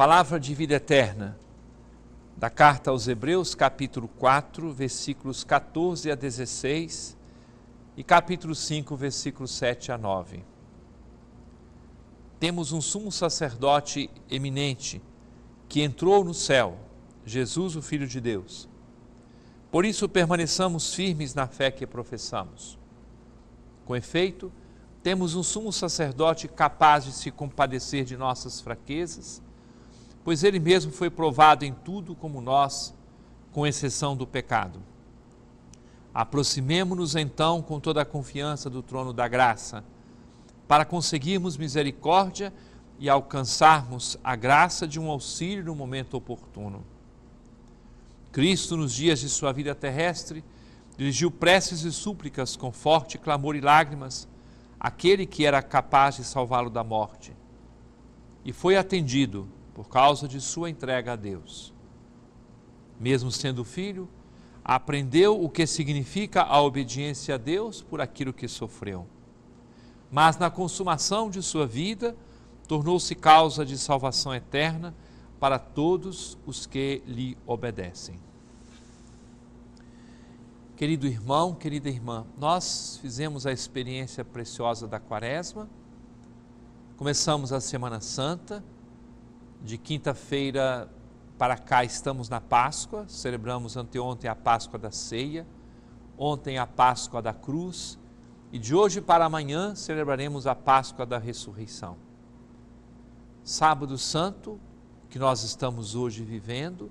palavra de vida eterna, da carta aos Hebreus, capítulo 4, versículos 14 a 16 e capítulo 5, versículos 7 a 9. Temos um sumo sacerdote eminente que entrou no céu, Jesus, o Filho de Deus. Por isso permaneçamos firmes na fé que professamos. Com efeito, temos um sumo sacerdote capaz de se compadecer de nossas fraquezas pois ele mesmo foi provado em tudo como nós, com exceção do pecado. Aproximemo-nos então com toda a confiança do trono da graça, para conseguirmos misericórdia e alcançarmos a graça de um auxílio no momento oportuno. Cristo, nos dias de sua vida terrestre, dirigiu preces e súplicas com forte clamor e lágrimas àquele que era capaz de salvá-lo da morte. E foi atendido por causa de sua entrega a Deus. Mesmo sendo filho, aprendeu o que significa a obediência a Deus por aquilo que sofreu. Mas na consumação de sua vida, tornou-se causa de salvação eterna para todos os que lhe obedecem. Querido irmão, querida irmã, nós fizemos a experiência preciosa da Quaresma, começamos a Semana Santa de quinta-feira para cá estamos na Páscoa, celebramos anteontem a Páscoa da Ceia, ontem a Páscoa da Cruz e de hoje para amanhã celebraremos a Páscoa da Ressurreição. Sábado Santo, que nós estamos hoje vivendo,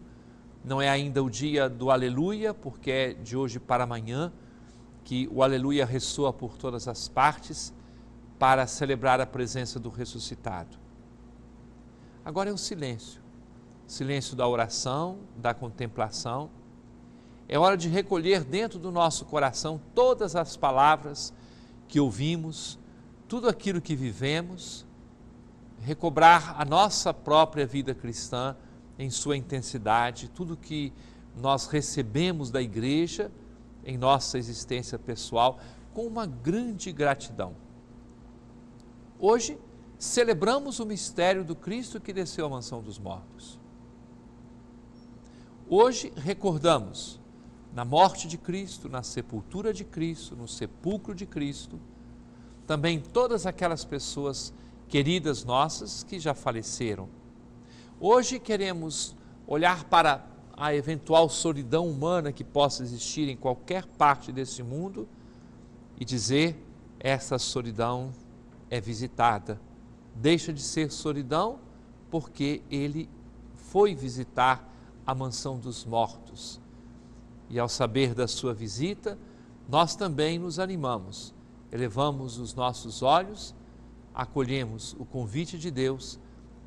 não é ainda o dia do Aleluia, porque é de hoje para amanhã que o Aleluia ressoa por todas as partes para celebrar a presença do ressuscitado Agora é o silêncio silêncio da oração, da contemplação. É hora de recolher dentro do nosso coração todas as palavras que ouvimos, tudo aquilo que vivemos, recobrar a nossa própria vida cristã em sua intensidade, tudo que nós recebemos da igreja em nossa existência pessoal, com uma grande gratidão. Hoje celebramos o mistério do Cristo que desceu à mansão dos mortos. Hoje recordamos na morte de Cristo, na sepultura de Cristo, no sepulcro de Cristo, também todas aquelas pessoas queridas nossas que já faleceram. Hoje queremos olhar para a eventual solidão humana que possa existir em qualquer parte desse mundo e dizer: essa solidão é visitada deixa de ser solidão porque ele foi visitar a mansão dos mortos. E ao saber da sua visita, nós também nos animamos, elevamos os nossos olhos, acolhemos o convite de Deus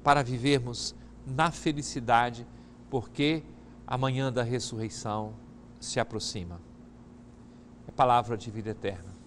para vivermos na felicidade, porque a manhã da ressurreição se aproxima. É palavra de vida eterna.